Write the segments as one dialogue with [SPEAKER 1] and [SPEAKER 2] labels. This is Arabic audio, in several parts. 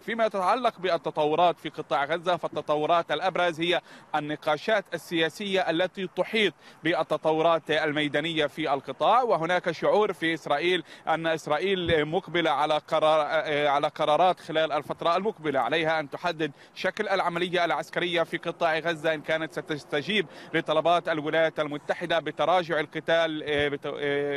[SPEAKER 1] فيما يتعلق بالتطورات في قطاع غزة فالتطورات الأبرز هي النقاشات السياسية التي تحيط بالتطورات الميدانية في القطاع وهناك شعور في إسرائيل أن إسرائيل مقبلة على قرار على قرارات خلال الفترة المقبلة عليها أن تحدد شكل العملية العسكرية في قطاع غزة إن كانت ستستجيب لطلبات الولايات المتحدة بتراجع القتال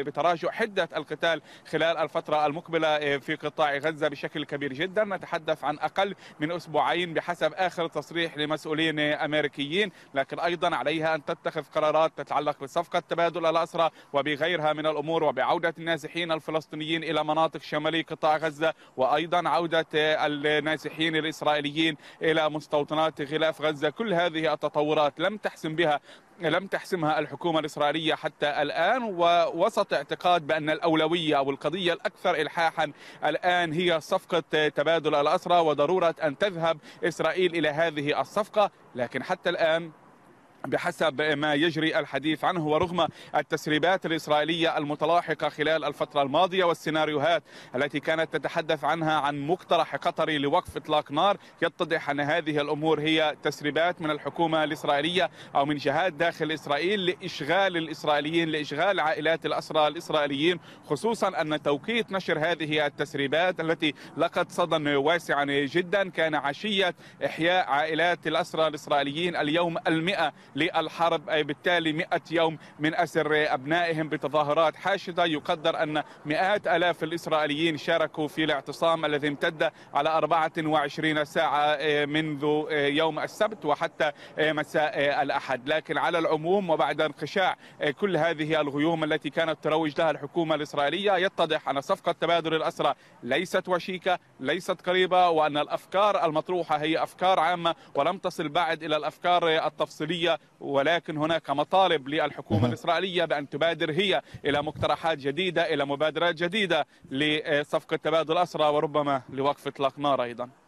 [SPEAKER 1] بتراجع حدة القتال خلال الفترة المقبلة في قطاع غزة بشكل كبير جدا نتحدث نتحدث عن أقل من أسبوعين بحسب آخر تصريح لمسؤولين أمريكيين لكن أيضا عليها أن تتخذ قرارات تتعلق بصفقة تبادل الأسرى وبغيرها من الأمور وبعودة النازحين الفلسطينيين إلى مناطق شمالي قطاع غزة وأيضا عودة النازحين الإسرائيليين إلى مستوطنات غلاف غزة كل هذه التطورات لم تحسم بها لم تحسمها الحكومة الإسرائيلية حتى الآن ووسط اعتقاد بأن الأولوية أو القضية الأكثر إلحاحا الآن هي صفقة تبادل الأسرى وضرورة أن تذهب إسرائيل إلى هذه الصفقة لكن حتى الآن بحسب ما يجري الحديث عنه ورغم التسريبات الإسرائيلية المتلاحقة خلال الفترة الماضية والسيناريوهات التي كانت تتحدث عنها عن مقترح قطري لوقف إطلاق نار يتضح أن هذه الأمور هي تسريبات من الحكومة الإسرائيلية أو من جهات داخل إسرائيل لإشغال الإسرائيليين لإشغال عائلات الأسرى الإسرائيليين خصوصا أن توقيت نشر هذه التسريبات التي لقت صدى واسعا جدا كان عشية إحياء عائلات الأسرى الإسرائيليين اليوم المئة للحرب أي بالتالي 100 يوم من أسر أبنائهم بتظاهرات حاشدة يقدر أن مئات ألاف الإسرائيليين شاركوا في الاعتصام الذي امتد على 24 ساعة آه، منذ آه، يوم السبت وحتى آه، مساء الأحد لكن على العموم وبعد انخشاع كل هذه الغيوم التي كانت تروج لها الحكومة الإسرائيلية يتضح أن صفقة تبادل الأسرى ليست وشيكة ليست قريبة وأن الأفكار المطروحة هي أفكار عامة ولم تصل بعد إلى الأفكار التفصيلية ولكن هناك مطالب للحكومة الإسرائيلية بأن تبادر هي إلى مقترحات جديدة إلى مبادرات جديدة لصفقة تبادل أسرى وربما لوقف إطلاق نار أيضا